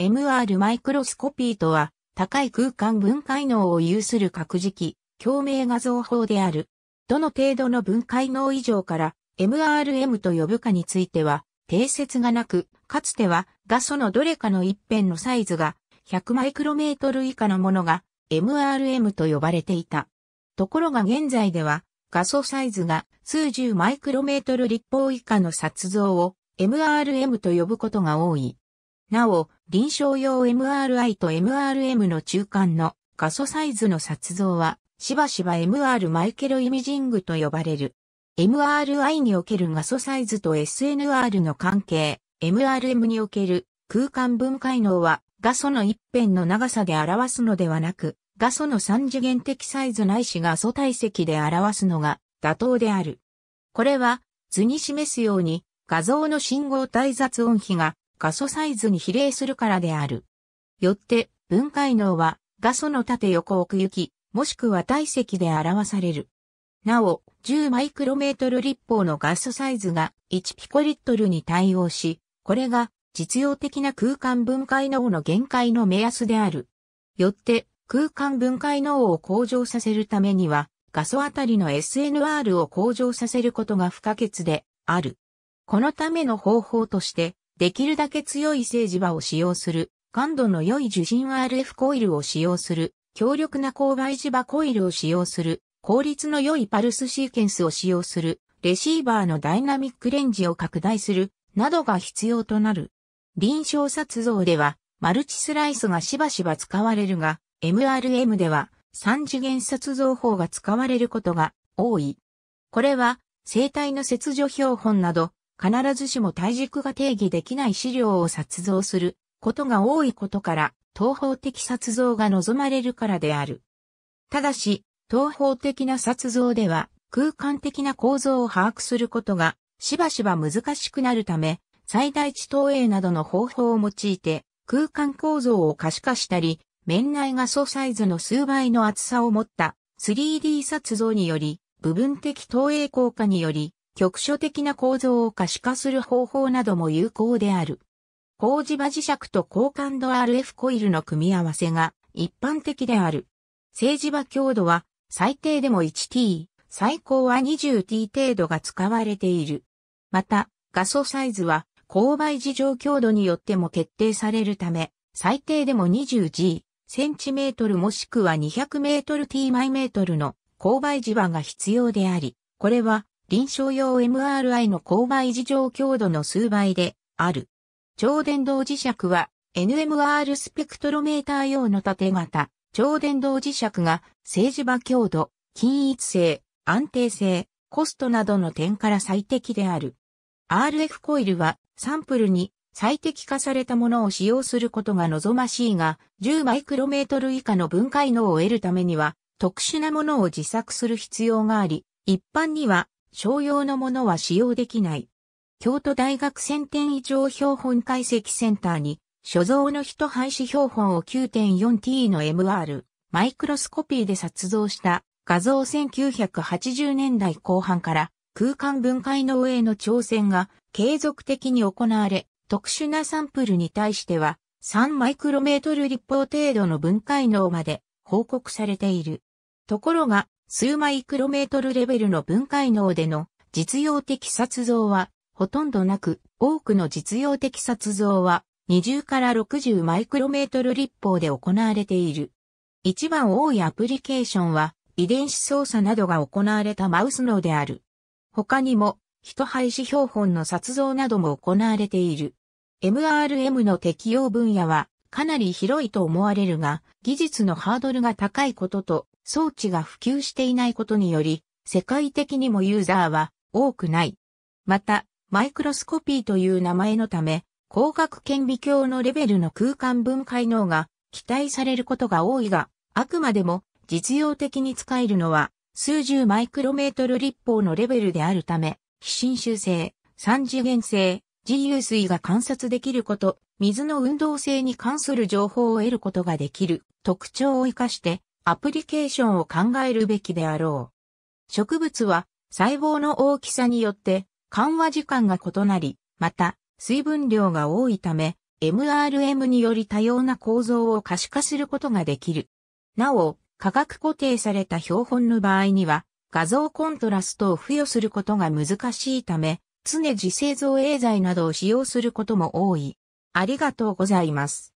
MR マイクロスコピーとは、高い空間分解能を有する核磁気、共鳴画像法である。どの程度の分解能以上から MRM と呼ぶかについては、定説がなく、かつては、画素のどれかの一辺のサイズが100マイクロメートル以下のものが MRM と呼ばれていた。ところが現在では、画素サイズが数十マイクロメートル立方以下の撮像を MRM と呼ぶことが多い。なお、臨床用 MRI と MRM の中間の画素サイズの撮像は、しばしば MR マイケルイミジングと呼ばれる。MRI における画素サイズと SNR の関係、MRM における空間分解能は画素の一辺の長さで表すのではなく、画素の三次元的サイズないし画素体積で表すのが妥当である。これは図に示すように画像の信号体雑音比が画素サイズに比例するからである。よって、分解能は画素の縦横奥行き、もしくは体積で表される。なお、10マイクロメートル立方のガ素サイズが1ピコリットルに対応し、これが実用的な空間分解能の限界の目安である。よって、空間分解能を向上させるためには、画素あたりの SNR を向上させることが不可欠である。このための方法として、できるだけ強い静磁場を使用する、感度の良い受信 RF コイルを使用する、強力な勾配磁場コイルを使用する、効率の良いパルスシーケンスを使用する、レシーバーのダイナミックレンジを拡大する、などが必要となる。臨床撮像では、マルチスライスがしばしば使われるが、MRM では、三次元撮像法が使われることが多い。これは、生体の切除標本など、必ずしも体軸が定義できない資料を撮像することが多いことから、東方的撮像が望まれるからである。ただし、東方的な撮像では空間的な構造を把握することがしばしば難しくなるため、最大値投影などの方法を用いて空間構造を可視化したり、面内画素サイズの数倍の厚さを持った 3D 撮像により部分的投影効果により局所的な構造を可視化する方法なども有効である。工事場磁石と高感度 RF コイルの組み合わせが一般的である。静磁場強度は最低でも 1t、最高は 20t 程度が使われている。また、画素サイズは勾配事情強度によっても決定されるため、最低でも 20g、センチメートルもしくは200メートル t マイメートルの勾配磁場が必要であり、これは臨床用 MRI の勾配事情強度の数倍である。超電導磁石は NMR スペクトロメーター用の縦型、超電導磁石が正磁場強度、均一性、安定性、コストなどの点から最適である。RF コイルはサンプルに最適化されたものを使用することが望ましいが、10マイクロメートル以下の分解能を得るためには、特殊なものを自作する必要があり、一般には商用のものは使用できない。京都大学1000点以上標本解析センターに、所蔵の人廃止標本を 9.4T の MR、マイクロスコピーで撮像した画像1980年代後半から空間分解の上の挑戦が継続的に行われ、特殊なサンプルに対しては3マイクロメートル立方程度の分解能まで報告されている。ところが、数マイクロメートルレベルの分解能での実用的撮像はほとんどなく、多くの実用的撮像は20から60マイクロメートル立方で行われている。一番多いアプリケーションは遺伝子操作などが行われたマウス脳である。他にも、人廃止標本の撮像なども行われている。MRM の適用分野はかなり広いと思われるが、技術のハードルが高いことと、装置が普及していないことにより、世界的にもユーザーは多くない。また、マイクロスコピーという名前のため、光学顕微鏡のレベルの空間分解能が期待されることが多いが、あくまでも実用的に使えるのは数十マイクロメートル立方のレベルであるため、非侵襲性、三次元性、自由水が観察できること、水の運動性に関する情報を得ることができる特徴を活かしてアプリケーションを考えるべきであろう。植物は細胞の大きさによって緩和時間が異なり、また水分量が多いため MRM により多様な構造を可視化することができる。なお、価格固定された標本の場合には画像コントラストを付与することが難しいため、常時製造映剤などを使用することも多い。ありがとうございます。